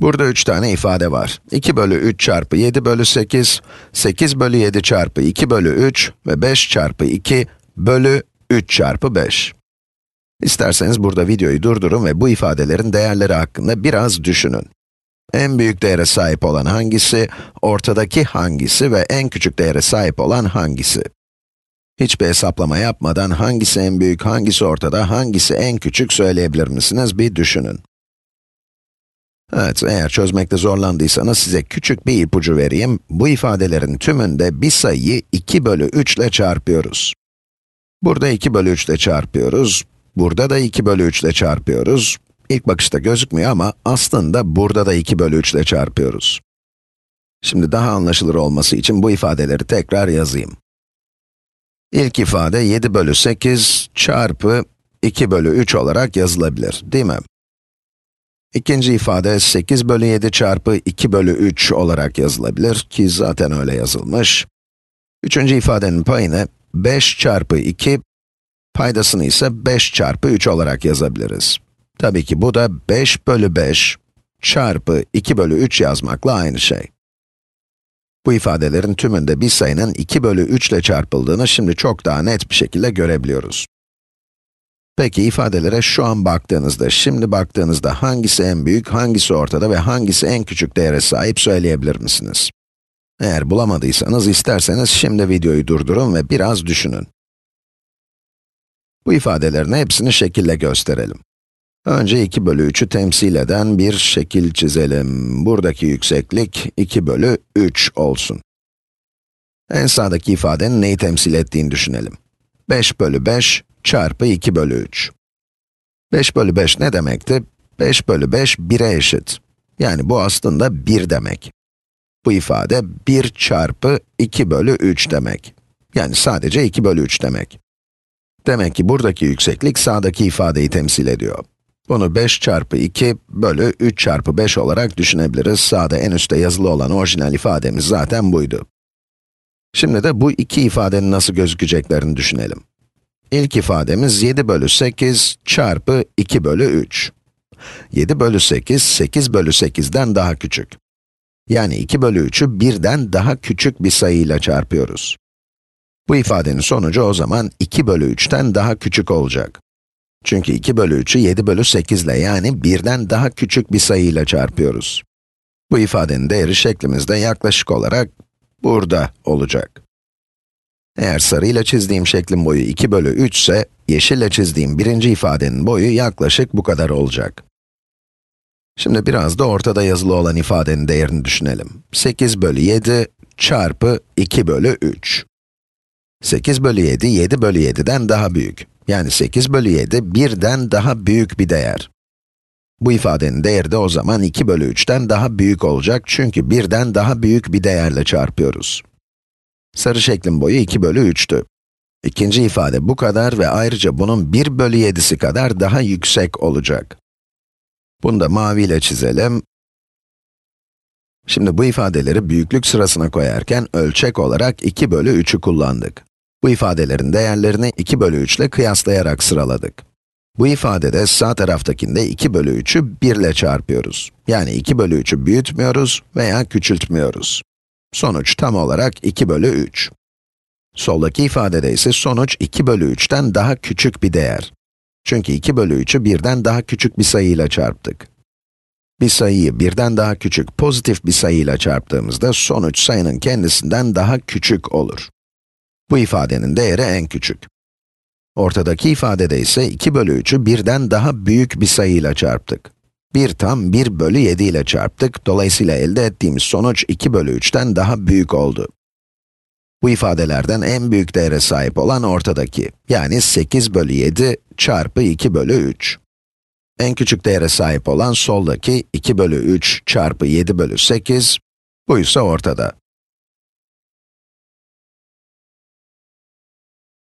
Burada 3 tane ifade var. 2 bölü 3 çarpı 7 bölü 8, 8 bölü 7 çarpı 2 bölü 3 ve 5 çarpı 2 bölü 3 çarpı 5. İsterseniz burada videoyu durdurun ve bu ifadelerin değerleri hakkında biraz düşünün. En büyük değere sahip olan hangisi, ortadaki hangisi ve en küçük değere sahip olan hangisi? Hiçbir hesaplama yapmadan hangisi en büyük, hangisi ortada, hangisi en küçük söyleyebilir misiniz bir düşünün. Evet, eğer çözmekte zorlandıysanız size küçük bir ipucu vereyim. Bu ifadelerin tümünde bir sayıyı 2 bölü 3 ile çarpıyoruz. Burada 2 bölü 3 ile çarpıyoruz. Burada da 2 bölü 3 ile çarpıyoruz. İlk bakışta gözükmüyor ama aslında burada da 2 bölü 3 ile çarpıyoruz. Şimdi daha anlaşılır olması için bu ifadeleri tekrar yazayım. İlk ifade 7 bölü 8 çarpı 2 bölü 3 olarak yazılabilir, değil mi? İkinci ifade 8 bölü 7 çarpı 2 bölü 3 olarak yazılabilir ki zaten öyle yazılmış. Üçüncü ifadenin payını 5 çarpı 2, paydasını ise 5 çarpı 3 olarak yazabiliriz. Tabii ki bu da 5 bölü 5 çarpı 2 bölü 3 yazmakla aynı şey. Bu ifadelerin tümünde bir sayının 2 bölü 3 ile çarpıldığını şimdi çok daha net bir şekilde görebiliyoruz. Peki ifadelere şu an baktığınızda, şimdi baktığınızda hangisi en büyük, hangisi ortada ve hangisi en küçük değere sahip söyleyebilir misiniz? Eğer bulamadıysanız isterseniz şimdi videoyu durdurun ve biraz düşünün. Bu ifadelerin hepsini şekille gösterelim. Önce 2 bölü 3'ü temsil eden bir şekil çizelim. Buradaki yükseklik 2 bölü 3 olsun. En sağdaki ifadenin neyi temsil ettiğini düşünelim. 5 bölü 5, çarpı 2 bölü 3. 5 bölü 5 ne demekti? 5 bölü 5 1'e eşit. Yani bu aslında 1 demek. Bu ifade 1 çarpı 2 bölü 3 demek. Yani sadece 2 bölü 3 demek. Demek ki buradaki yükseklik sağdaki ifadeyi temsil ediyor. Bunu 5 çarpı 2 bölü 3 çarpı 5 olarak düşünebiliriz. Sağda en üstte yazılı olan orijinal ifademiz zaten buydu. Şimdi de bu iki ifadenin nasıl gözükeceklerini düşünelim. İlk ifademiz 7 bölü 8 çarpı 2 bölü 3. 7 bölü 8, 8 bölü 8'den daha küçük. Yani 2 bölü 3'ü 1'den daha küçük bir sayıyla çarpıyoruz. Bu ifadenin sonucu o zaman 2 bölü 3'ten daha küçük olacak. Çünkü 2 bölü 3'ü 7 bölü 8 ile yani 1'den daha küçük bir sayıyla çarpıyoruz. Bu ifadenin değeri şeklimizde yaklaşık olarak burada olacak. Eğer sarıyla çizdiğim şeklin boyu 2 bölü 3 ise, yeşille çizdiğim birinci ifadenin boyu yaklaşık bu kadar olacak. Şimdi biraz da ortada yazılı olan ifadenin değerini düşünelim. 8 bölü 7 çarpı 2 bölü 3. 8 bölü 7, 7 bölü 7'den daha büyük. Yani 8 bölü 7, 1'den daha büyük bir değer. Bu ifadenin değeri de o zaman 2 bölü 3'ten daha büyük olacak çünkü 1'den daha büyük bir değerle çarpıyoruz. Sarı şeklin boyu 2 bölü 3'tü. İkinci ifade bu kadar ve ayrıca bunun 1 bölü 7'si kadar daha yüksek olacak. Bunu da maviyle çizelim. Şimdi bu ifadeleri büyüklük sırasına koyarken ölçek olarak 2 bölü 3'ü kullandık. Bu ifadelerin değerlerini 2 bölü 3 ile kıyaslayarak sıraladık. Bu ifadede sağ taraftakinde 2 bölü 3'ü 1 ile çarpıyoruz. Yani 2 bölü 3'ü büyütmüyoruz veya küçültmüyoruz. Sonuç tam olarak 2 bölü 3. Soldaki ifadede ise sonuç 2 bölü 3'ten daha küçük bir değer. Çünkü 2 bölü 3'ü birden daha küçük bir sayıyla çarptık. Bir sayıyı birden daha küçük pozitif bir sayıyla çarptığımızda sonuç sayının kendisinden daha küçük olur. Bu ifadenin değeri en küçük. Ortadaki ifadede ise 2 bölü 3'ü birden daha büyük bir sayıyla çarptık. 1 tam 1 bölü 7 ile çarptık. Dolayısıyla elde ettiğimiz sonuç 2 bölü 3'ten daha büyük oldu. Bu ifadelerden en büyük değere sahip olan ortadaki, yani 8 bölü 7 çarpı 2 bölü 3. En küçük değere sahip olan soldaki 2 bölü 3 çarpı 7 bölü 8, bu ise ortada.